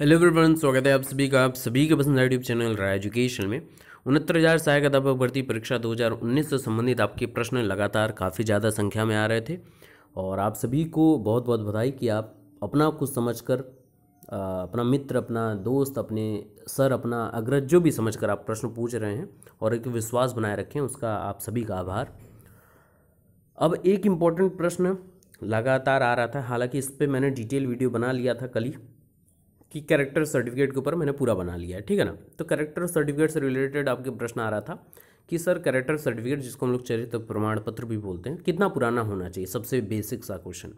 hello everyone स्वागत है आप सभी का आप सभी के पसंद यूट्यूब चैनल रहा एजुकेशन में उनहत्तर हज़ार सहायक अध्यापक भर्ती परीक्षा 2019 से संबंधित आपके प्रश्न लगातार काफ़ी ज़्यादा संख्या में आ रहे थे और आप सभी को बहुत बहुत बधाई कि आप अपना कुछ समझ कर अपना मित्र अपना दोस्त अपने सर अपना अग्रज जो भी समझ कर आप प्रश्न पूछ रहे हैं और एक विश्वास बनाए रखें उसका आप सभी का आभार अब एक इम्पॉर्टेंट प्रश्न लगातार आ रहा था हालांकि इस पर मैंने डिटेल वीडियो बना लिया था कल ही कि कैरेक्टर सर्टिफिकेट के ऊपर मैंने पूरा बना लिया है ठीक है ना तो करेक्टर सर्टिफिकेट से रिलेटेड आपके प्रश्न आ रहा था कि सर करेक्टर सर्टिफिकेट जिसको हम लोग चरित्र प्रमाण पत्र भी बोलते हैं कितना पुराना होना चाहिए सबसे बेसिक सा क्वेश्चन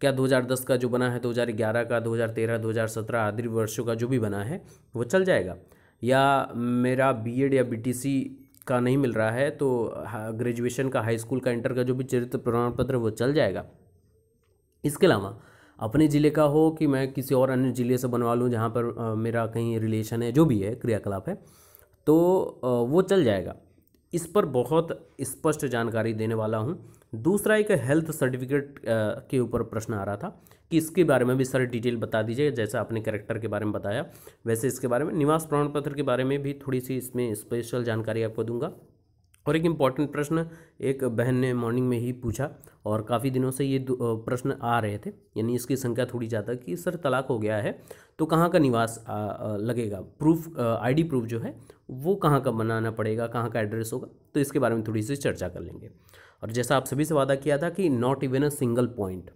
क्या 2010 का जो बना है 2011 का 2013 2017 आदि वर्षों का जो भी बना है वो चल जाएगा या मेरा बीएड या बीटीसी का नहीं मिल रहा है तो ग्रेजुएशन का हाई स्कूल का इंटर का जो भी चरित्र प्रमाण पत्र वो चल जाएगा इसके अलावा अपने ज़िले का हो कि मैं किसी और अन्य ज़िले से बनवा लूँ जहाँ पर मेरा कहीं रिलेशन है जो भी है क्रियाकलाप है तो वो चल जाएगा इस पर बहुत स्पष्ट जानकारी देने वाला हूँ दूसरा एक हेल्थ सर्टिफिकेट के ऊपर प्रश्न आ रहा था कि इसके बारे में भी सर डिटेल बता दीजिए जैसा आपने कैरेक्टर के बारे में बताया वैसे इसके बारे में निवास प्रमाण पत्र के बारे में भी थोड़ी सी इसमें स्पेशल जानकारी आपको दूंगा और एक इम्पॉर्टेंट प्रश्न एक बहन ने मॉर्निंग में ही पूछा और काफ़ी दिनों से ये प्रश्न आ रहे थे यानी इसकी संख्या थोड़ी ज़्यादा कि सर तलाक हो गया है तो कहाँ का निवास लगेगा प्रूफ आईडी प्रूफ जो है वो कहाँ का बनाना पड़ेगा कहाँ का एड्रेस होगा तो इसके बारे में थोड़ी सी चर्चा कर लेंगे और जैसा आप सभी से वादा किया था कि not even a single point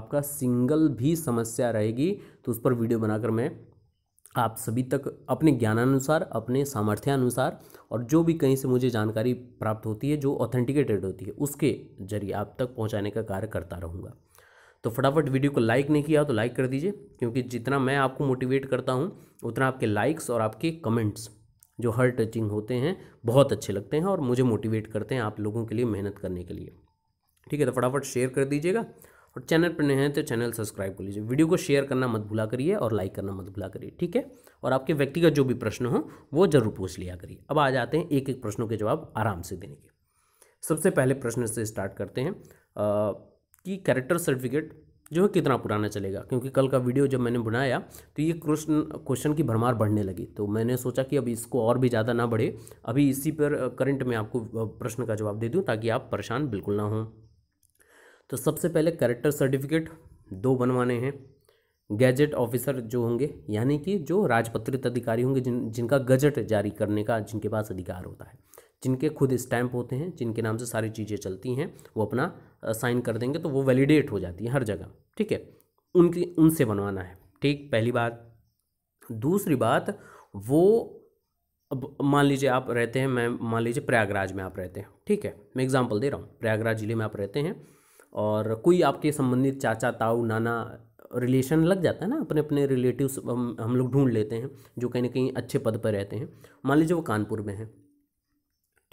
आपका सिंगल भी समस्या रहेगी तो उस पर वीडियो बनाकर मैं आप सभी तक अपने ज्ञानानुसार अपने सामर्थ्यानुसार और जो भी कहीं से मुझे जानकारी प्राप्त होती है जो ऑथेंटिकेटेड होती है उसके जरिए आप तक पहुंचाने का कार्य करता रहूँगा तो फटाफट वीडियो को लाइक नहीं किया तो लाइक कर दीजिए क्योंकि जितना मैं आपको मोटिवेट करता हूँ उतना आपके लाइक्स और आपके कमेंट्स जो हर टचिंग होते हैं बहुत अच्छे लगते हैं और मुझे मोटिवेट करते हैं आप लोगों के लिए मेहनत करने के लिए ठीक है तो फटाफट शेयर कर दीजिएगा और चैनल पर नए हैं तो चैनल सब्सक्राइब कर लीजिए वीडियो को शेयर करना मत भूला करिए और लाइक करना मत भूला करिए ठीक है और आपके व्यक्तिगत जो भी प्रश्न हो वो जरूर पूछ लिया करिए अब आ जाते हैं एक एक प्रश्नों के जवाब आराम से देने के सबसे पहले प्रश्न से स्टार्ट करते हैं आ, कि कैरेक्टर सर्टिफिकेट जो है कितना पुराना चलेगा क्योंकि कल का वीडियो जब मैंने बनाया तो ये क्वेश्चन क्वेश्चन की भरमार बढ़ने लगी तो मैंने सोचा कि अब इसको और भी ज़्यादा ना बढ़े अभी इसी पर करंट में आपको प्रश्न का जवाब दे दूँ ताकि आप परेशान बिल्कुल ना हों तो सबसे पहले करेक्टर सर्टिफिकेट दो बनवाने हैं गैजेट ऑफिसर जो होंगे यानी कि जो राजपत्रित अधिकारी होंगे जिन जिनका गजट जारी करने का जिनके पास अधिकार होता है जिनके खुद स्टैंप होते हैं जिनके नाम से सारी चीज़ें चलती हैं वो अपना साइन कर देंगे तो वो वैलिडेट हो जाती है हर जगह ठीक है उनकी उनसे बनवाना है ठीक पहली बात दूसरी बात वो अब मान लीजिए आप रहते हैं मैं मान लीजिए प्रयागराज में आप रहते हैं ठीक है मैं एग्जाम्पल दे रहा हूँ प्रयागराज ज़िले में आप रहते हैं और कोई आपके संबंधित चाचा ताऊ नाना रिलेशन लग जाता है ना अपने अपने रिलेटिव्स हम हम लोग ढूंढ लेते हैं जो कहीं ना कहीं अच्छे पद पर रहते हैं मान लीजिए वो कानपुर में हैं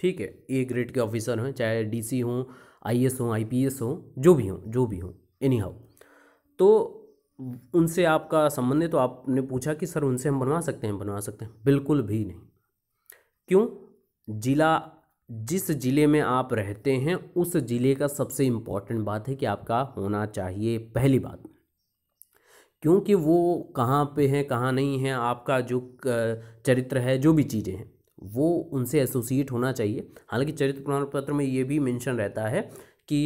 ठीक है ए ग्रेड के ऑफिसर हों चाहे डी सी हों आई एस हों आई पी एस हों जो भी हों जो भी हों एनी हाउ तो उनसे आपका संबंध है तो आपने पूछा कि सर उनसे हम बनवा सकते हैं बनवा सकते हैं बिल्कुल भी नहीं क्यों जिला जिस ज़िले में आप रहते हैं उस ज़िले का सबसे इम्पॉर्टेंट बात है कि आपका होना चाहिए पहली बात क्योंकि वो कहाँ पे हैं कहाँ नहीं है आपका जो चरित्र है जो भी चीज़ें हैं वो उनसे एसोसिएट होना चाहिए हालांकि चरित्र प्रमाण पत्र में ये भी मेंशन रहता है कि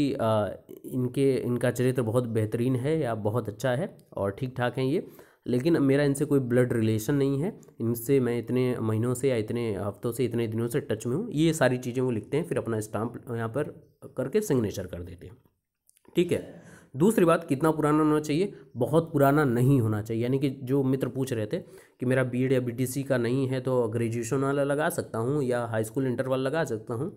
इनके इनका चरित्र बहुत बेहतरीन है या बहुत अच्छा है और ठीक ठाक हैं ये लेकिन मेरा इनसे कोई ब्लड रिलेशन नहीं है इनसे मैं इतने महीनों से या इतने हफ्तों से इतने दिनों से टच में हूँ ये सारी चीज़ें वो लिखते हैं फिर अपना स्टाम्प यहाँ पर करके सिग्नेचर कर देते हैं ठीक है दूसरी बात कितना पुराना होना चाहिए बहुत पुराना नहीं होना चाहिए यानी कि जो मित्र पूछ रहे थे कि मेरा बी या बी का नहीं है तो ग्रेजुएशन वाला लगा सकता हूँ या हाई स्कूल इंटरवल लगा सकता हूँ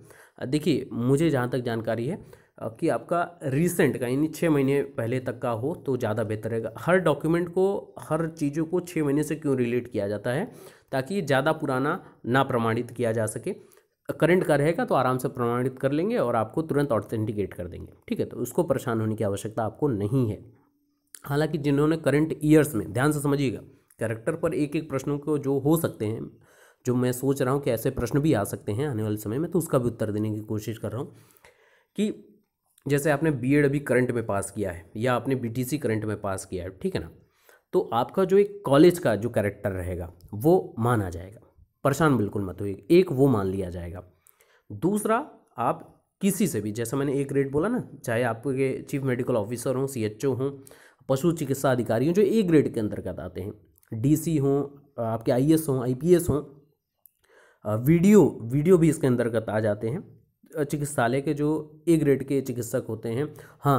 देखिए मुझे जहाँ तक जानकारी है कि आपका रिसेंट का यानी छः महीने पहले तक का हो तो ज़्यादा बेहतर रहेगा हर डॉक्यूमेंट को हर चीज़ों को छः महीने से क्यों रिलेट किया जाता है ताकि ज़्यादा पुराना ना प्रमाणित किया जा सके करंट का रहेगा तो आराम से प्रमाणित कर लेंगे और आपको तुरंत ऑथेंटिकेट कर देंगे ठीक है तो उसको परेशान होने की आवश्यकता आपको नहीं है हालांकि जिन्होंने करंट ईयर्स में ध्यान से समझिएगा कैरेक्टर पर एक एक प्रश्नों को जो हो सकते हैं जो मैं सोच रहा हूँ कि ऐसे प्रश्न भी आ सकते हैं आने वाले समय में तो उसका भी उत्तर देने की कोशिश कर रहा हूँ कि जैसे आपने बी अभी करंट में पास किया है या आपने बी करंट में पास किया है ठीक है ना तो आपका जो एक कॉलेज का जो कैरेक्टर रहेगा वो माना जाएगा परेशान बिल्कुल मत होइए एक वो मान लिया जाएगा दूसरा आप किसी से भी जैसा मैंने एक ग्रेड बोला ना चाहे आपके चीफ मेडिकल ऑफिसर हों सी एच ओ हों पशु चिकित्सा अधिकारी हों जो ए ग्रेड के अंतर्गत आते हैं डी सी हों आपके आई एस हों आई पी एस हों वीडियो वीडियो भी इसके अंतर्गत आ जाते हैं चिकित्सालय के जो ए ग्रेड के चिकित्सक होते हैं हाँ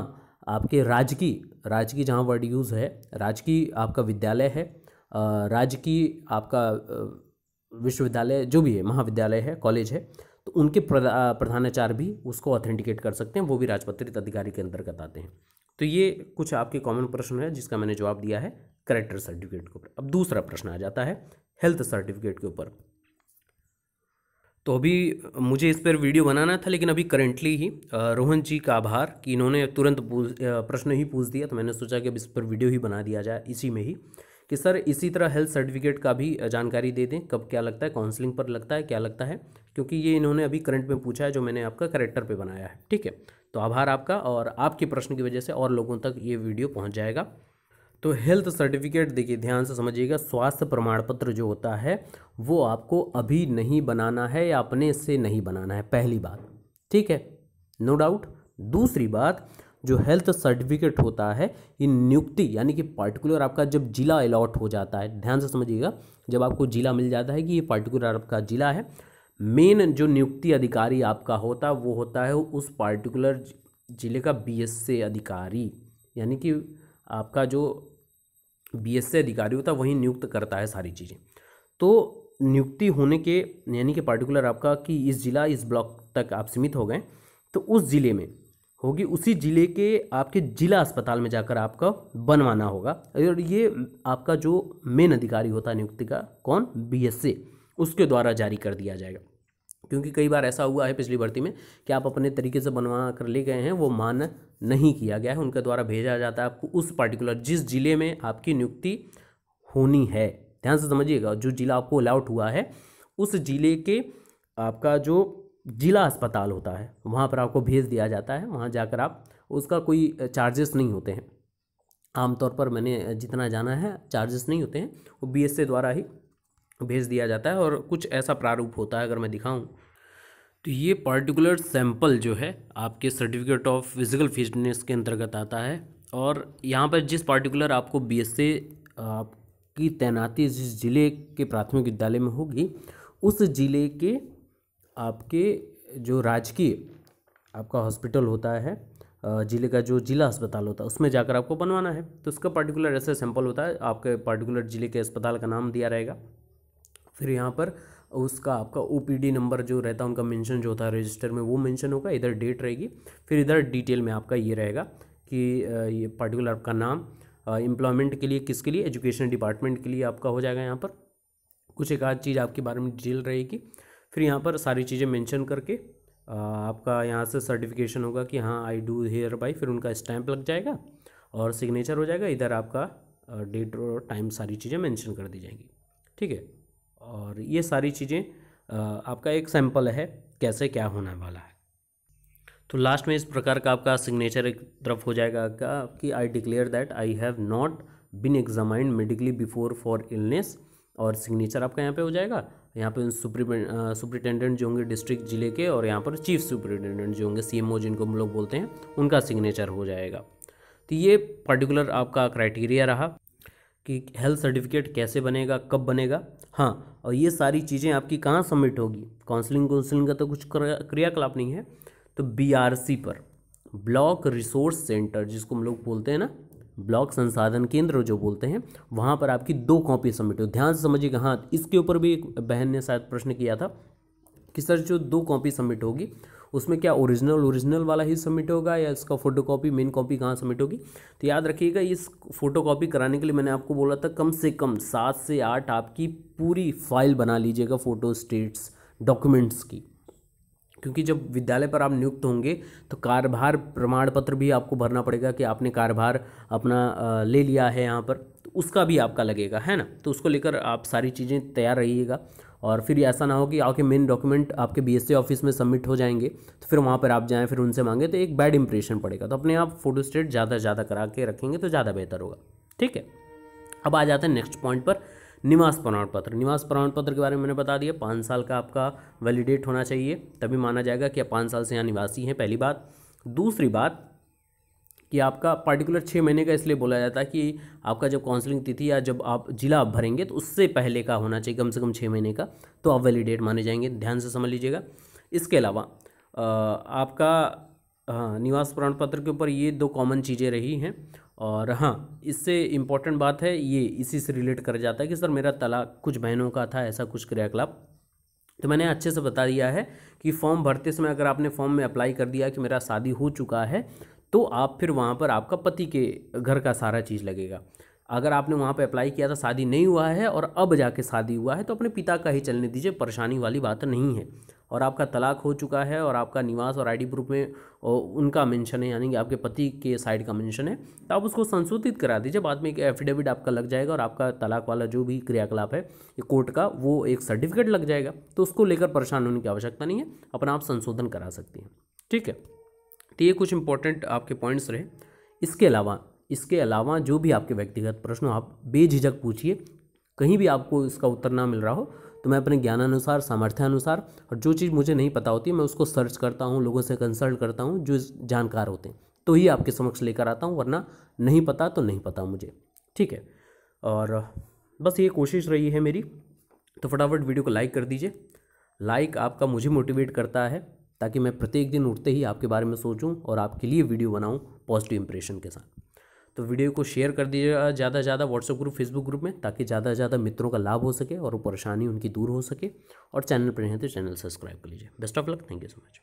आपके राजकीय राजकीय जहाँ वर्ड यूज़ है राजकीय आपका विद्यालय है राजकीय आपका विश्वविद्यालय जो भी है महाविद्यालय है कॉलेज है तो उनके प्रधानाचार्य भी उसको ऑथेंटिकेट कर सकते हैं वो भी राजपत्रित अधिकारी के अंतर्गत आते हैं तो ये कुछ आपके कॉमन प्रश्न है जिसका मैंने जवाब दिया है करेक्टर सर्टिफिकेट के ऊपर अब दूसरा प्रश्न आ जाता है हेल्थ सर्टिफिकेट के ऊपर तो अभी मुझे इस पर वीडियो बनाना था लेकिन अभी करेंटली ही रोहन जी का आभार कि इन्होंने तुरंत प्रश्न ही पूछ दिया तो मैंने सोचा कि अब इस पर वीडियो ही बना दिया जाए इसी में ही कि सर इसी तरह हेल्थ सर्टिफिकेट का भी जानकारी दे दें कब क्या लगता है काउंसलिंग पर लगता है क्या लगता है क्योंकि ये इन्होंने अभी करंट में पूछा है जो मैंने आपका करेक्टर पे बनाया है ठीक है तो आभार आपका और आपके प्रश्न की वजह से और लोगों तक ये वीडियो पहुँच जाएगा तो हेल्थ सर्टिफिकेट देखिए ध्यान से समझिएगा स्वास्थ्य प्रमाण पत्र जो होता है वो आपको अभी नहीं बनाना है या अपने से नहीं बनाना है पहली बात ठीक है नो no डाउट दूसरी बात जो हेल्थ सर्टिफिकेट होता है ये नियुक्ति यानी कि पार्टिकुलर आपका जब जिला अलॉट हो जाता है ध्यान से समझिएगा जब आपको जिला मिल जाता है कि ये पार्टिकुलर आपका जिला है मेन जो नियुक्ति अधिकारी आपका होता है वो होता है उस पार्टिकुलर जिले का बी अधिकारी यानी कि आपका जो बी एस अधिकारी होता है वही नियुक्त करता है सारी चीज़ें तो नियुक्ति होने के यानी कि पार्टिकुलर आपका कि इस ज़िला इस ब्लॉक तक आप सीमित हो गए तो उस ज़िले में होगी उसी ज़िले के आपके ज़िला अस्पताल में जाकर आपका बनवाना होगा और ये आपका जो मेन अधिकारी होता है नियुक्ति का कौन बी उसके द्वारा जारी कर दिया जाएगा क्योंकि कई बार ऐसा हुआ है पिछली भर्ती में कि आप अपने तरीके से बनवा कर ले गए हैं वो मान्य नहीं किया गया है उनके द्वारा भेजा जाता है आपको उस पर्टिकुलर जिस जिले में आपकी नियुक्ति होनी है ध्यान से समझिएगा जो जिला आपको अलाउट हुआ है उस जिले के आपका जो जिला अस्पताल होता है वहाँ पर आपको भेज दिया जाता है वहाँ जाकर आप उसका कोई चार्जेस नहीं होते हैं आमतौर पर मैंने जितना जाना है चार्जेस नहीं होते हैं वो बी द्वारा ही भेज दिया जाता है और कुछ ऐसा प्रारूप होता है अगर मैं दिखाऊं तो ये पर्टिकुलर सैंपल जो है आपके सर्टिफिकेट ऑफ फिजिकल फिटनेस के अंतर्गत आता है और यहाँ पर जिस पार्टिकुलर आपको बी एस की तैनाती जिस ज़िले के प्राथमिक विद्यालय में होगी उस ज़िले के आपके जो राजकीय आपका हॉस्पिटल होता है ज़िले का जो ज़िला अस्पताल होता है उसमें जाकर आपको बनवाना है तो उसका पर्टिकुलर ऐसा सैंपल होता है आपके पर्टिकुलर ज़िले के अस्पताल का नाम दिया रहेगा फिर यहाँ पर उसका आपका ओ नंबर जो रहता है उनका मेंशन जो होता है रजिस्टर में वो मेंशन होगा इधर डेट रहेगी फिर इधर डिटेल में आपका ये रहेगा कि ये पर्टिकुलर आपका नाम एम्प्लॉयमेंट के लिए किसके लिए एजुकेशन डिपार्टमेंट के लिए आपका हो जाएगा यहाँ पर कुछ एक आध चीज़ आपके बारे में डिटेल रहेगी फिर यहाँ पर सारी चीज़ें मैंशन करके आपका यहाँ से सर्टिफिकेशन होगा कि हाँ आई डू हेयर बाई फिर उनका स्टैंप लग जाएगा और सिग्नेचर हो जाएगा इधर आपका डेट और टाइम सारी चीज़ें मेंशन कर दी जाएंगी ठीक है और ये सारी चीज़ें आपका एक सैम्पल है कैसे क्या होने वाला है तो लास्ट में इस प्रकार का आपका सिग्नेचर एक तरफ हो जाएगा का कि I declare that I have not been examined medically before for illness और सिग्नेचर आपका यहाँ पे हो जाएगा यहाँ पे सुप्रिटेंडेंट जो होंगे डिस्ट्रिक्ट जिले के और यहाँ पर चीफ सुप्रिटेंडेंट जो होंगे सी जिनको हम लोग बोलते हैं उनका सिग्नेचर हो जाएगा तो ये पर्टिकुलर आपका क्राइटेरिया रहा कि हेल्थ सर्टिफिकेट कैसे बनेगा कब बनेगा हाँ और ये सारी चीज़ें आपकी कहाँ सबमिट होगी काउंसलिंग काउंसलिंग का तो कुछ क्रियाकलाप नहीं है तो बीआरसी पर ब्लॉक रिसोर्स सेंटर जिसको हम लोग बोलते हैं ना ब्लॉक संसाधन केंद्र जो बोलते हैं वहाँ पर आपकी दो कॉपी सबमिट हो ध्यान से समझिएगा हाँ इसके ऊपर भी एक बहन ने शायद प्रश्न किया था कि सर जो दो कॉपी सबमिट होगी उसमें क्या ओरिजिनल ओरिजिनल वाला ही सबमिट होगा या इसका फोटो कॉपी मेन कॉपी कहाँ सबमिट होगी तो याद रखिएगा इस फोटो कॉपी कराने के लिए मैंने आपको बोला था कम से कम सात से आठ आपकी पूरी फाइल बना लीजिएगा फोटो स्टेट्स डॉक्यूमेंट्स की क्योंकि जब विद्यालय पर आप नियुक्त होंगे तो कार्यभार प्रमाण पत्र भी आपको भरना पड़ेगा कि आपने कार्यभार अपना ले लिया है यहाँ पर तो उसका भी आपका लगेगा है ना तो उसको लेकर आप सारी चीज़ें तैयार रहिएगा और फिर ऐसा ना हो कि आपके मेन डॉक्यूमेंट आपके बी ऑफिस में सबमिट हो जाएंगे तो फिर वहाँ पर आप जाएँ फिर उनसे मांगे तो एक बैड इंप्रेशन पड़ेगा तो अपने आप फोटो स्टेट ज़्यादा से ज़्यादा करा के रखेंगे तो ज़्यादा बेहतर होगा ठीक है अब आ जाते हैं नेक्स्ट पॉइंट पर निवास प्रमाण पत्र निवास प्रमाण पत्र के बारे में मैंने बता दिया पाँच साल का आपका वैलिडेट होना चाहिए तभी माना जाएगा कि आप पाँच साल से यहाँ निवासी हैं पहली बात दूसरी बात कि आपका पार्टिकुलर छः महीने का इसलिए बोला जाता है कि आपका जब काउंसलिंग तिथि या जब आप जिला आप भरेंगे तो उससे पहले का होना चाहिए कम से कम छः महीने का तो आप वैलिडेट माने जाएंगे ध्यान से समझ लीजिएगा इसके अलावा आपका हाँ निवास प्रमाण पत्र के ऊपर ये दो कॉमन चीज़ें रही हैं और हाँ इससे इम्पॉर्टेंट बात है ये इसी से रिलेट कर जाता है कि सर मेरा तलाक कुछ बहनों का था ऐसा कुछ क्रियाकलाप तो मैंने अच्छे से बता दिया है कि फॉर्म भरते समय अगर आपने फॉर्म में अप्लाई कर दिया कि मेरा शादी हो चुका है तो आप फिर वहाँ पर आपका पति के घर का सारा चीज़ लगेगा अगर आपने वहाँ पर अप्लाई किया था शादी नहीं हुआ है और अब जाके शादी हुआ है तो अपने पिता का ही चलने दीजिए परेशानी वाली बात नहीं है और आपका तलाक हो चुका है और आपका निवास और आईडी प्रूफ में उनका मेंशन है यानी कि आपके पति के साइड का मेंशन है तो आप उसको संशोधित करा दीजिए बाद में एक एफिडेविट आपका लग जाएगा और आपका तलाक वाला जो भी क्रियाकलाप है कोर्ट का वो एक सर्टिफिकेट लग जाएगा तो उसको लेकर परेशान होने की आवश्यकता नहीं है अपना आप संशोधन करा सकती हैं ठीक है तो ये कुछ इंपॉर्टेंट आपके पॉइंट्स रहे इसके अलावा इसके अलावा जो भी आपके व्यक्तिगत प्रश्न आप बेझिझक पूछिए कहीं भी आपको इसका उत्तर ना मिल रहा हो तो मैं अपने ज्ञानानुसार सामर्थ्यानुसार और जो चीज़ मुझे नहीं पता होती मैं उसको सर्च करता हूँ लोगों से कंसल्ट करता हूँ जो जानकार होते हैं तो ही आपके समक्ष लेकर आता हूँ वरना नहीं पता तो नहीं पता मुझे ठीक है और बस ये कोशिश रही है मेरी तो फटाफट वीडियो को लाइक कर दीजिए लाइक आपका मुझे मोटिवेट करता है ताकि मैं प्रत्येक दिन उठते ही आपके बारे में सोचूं और आपके लिए वीडियो बनाऊं पॉजिटिव इंप्रेशन के साथ तो वीडियो को शेयर कर दीजिएगा ज़्यादा से ज़्यादा व्हाट्सएप ग्रुप फेसबुक ग्रुप में ताकि ज़्यादा से ज़्यादा मित्रों का लाभ हो सके और वो परेशानी उनकी दूर हो सके और चैनल पर हैं तो चैनल सब्सक्राइब कर लीजिए best of luck thank you so much